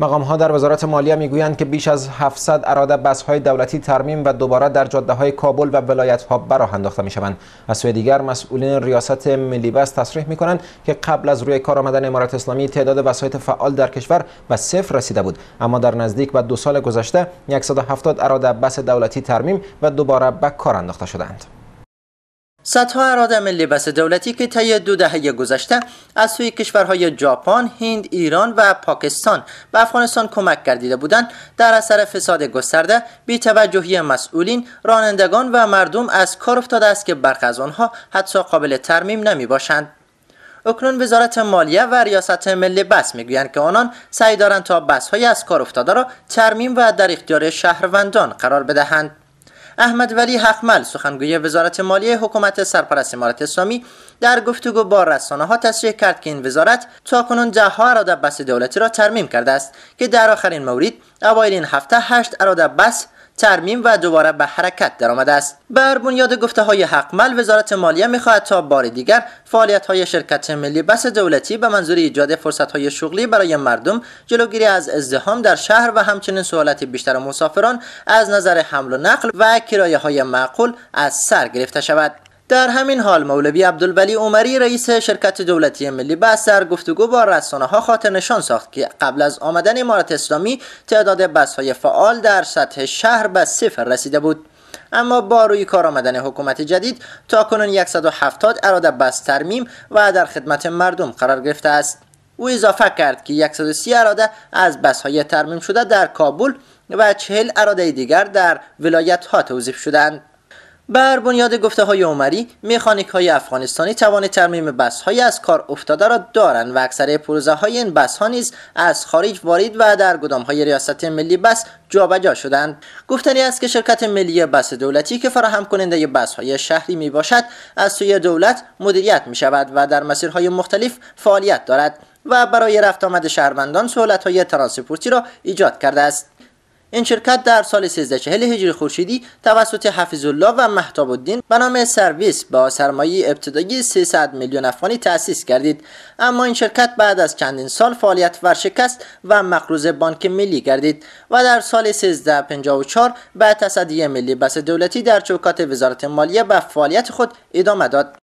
مقام ها در وزارت مالیه میگویند که بیش از 700 اراده بس های دولتی ترمیم و دوباره در جاده های کابل و ولایت ها براه انداخته می شوند از سوی دیگر مسئولین ریاست ملی بس تصریح می کنند که قبل از روی کار آمدن امارات اسلامی تعداد وسایط فعال در کشور به صفر رسیده بود اما در نزدیک و دو سال گذشته 170 اراده بس دولتی ترمیم و دوباره به کار انداخته شدند صدها ملی بس دولتی که طی دو دهه گذشته از سوی کشورهای ژاپن، هند، ایران و پاکستان به افغانستان کمک گردیده بودند، در اثر فساد گسترده، بیتوجهی مسئولین، رانندگان و مردم از کار افتاده است که برخ از آنها حتی قابل ترمیم نمی باشند. اکنون وزارت مالیه و ریاست ملی بس میگویند که آنان سعی دارند تا های از کار افتاده را ترمیم و در اختیار شهروندان قرار بدهند. احمد ولی حقمل سخنگوی وزارت مالیه حکومت سرپرست امارت اسلامی در گفتگو با رسانه ها تصریح کرد که این وزارت کنون ده ها اراده بس دولتی را ترمیم کرده است که در آخرین مورد اوایل این هفته هشت اراده بس ترمیم و دوباره به حرکت درآمده است بر بنیاد گفته های حقمل وزارت مالیه خواهد تا بار دیگر فعالیت های شرکت ملی بس دولتی به منظور ایجاد فرصت های شغلی برای مردم جلوگیری از ازدهام در شهر و همچنین سهولت بیشتر مسافران از نظر حمل و نقل و کرایه های معقول از سر گرفته شود در همین حال مولوی عبدالولی عمری رئیس شرکت دولتی ملی بستر گفتگو با رسانه ها خاطر نشان ساخت که قبل از آمدن امارت اسلامی تعداد بس های فعال در سطح شهر به صفر رسیده بود اما با روی کار آمدن حکومت جدید تا کنون 170 اراده بس ترمیم و در خدمت مردم قرار گرفته است او اضافه کرد که 130 اراده از بس های ترمیم شده در کابل و چهل اراده دیگر در ولایت ها توضیح شدند بر بنیاد گفته های عمری میخانیک های افغانستانی توان ترمیم بس های از کار افتاده را دارند و اکثر پروزه های این بس ها نیز از خارج وارد و در گدام های ریاست ملی بس جابجا شدند گفتنی است که شرکت ملی بس دولتی که فراهم کننده بس های شهری می باشد از سوی دولت مدیریت می شود و در مسیرهای مختلف فعالیت دارد و برای رفت آمد شهروندان سهولت های ترانسپورتی را ایجاد کرده است این شرکت در سال 1340 هجری خورشیدی توسط حفیظ الله و محتاب الدین به نام سرویس با سرمایه ابتدایی 300 میلیون افغانی تأسیس گردید اما این شرکت بعد از چندین سال فعالیت ورشکست و مقروض بانک ملی گردید و در سال 1354 به تصدی ملی بس دولتی در چوکات وزارت مالیه به فعالیت خود ادامه داد